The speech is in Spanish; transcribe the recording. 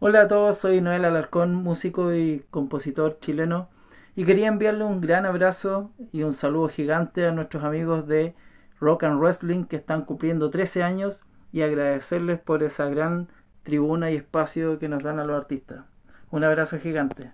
Hola a todos, soy Noel Alarcón, músico y compositor chileno, y quería enviarle un gran abrazo y un saludo gigante a nuestros amigos de Rock and Wrestling que están cumpliendo 13 años y agradecerles por esa gran tribuna y espacio que nos dan a los artistas. Un abrazo gigante.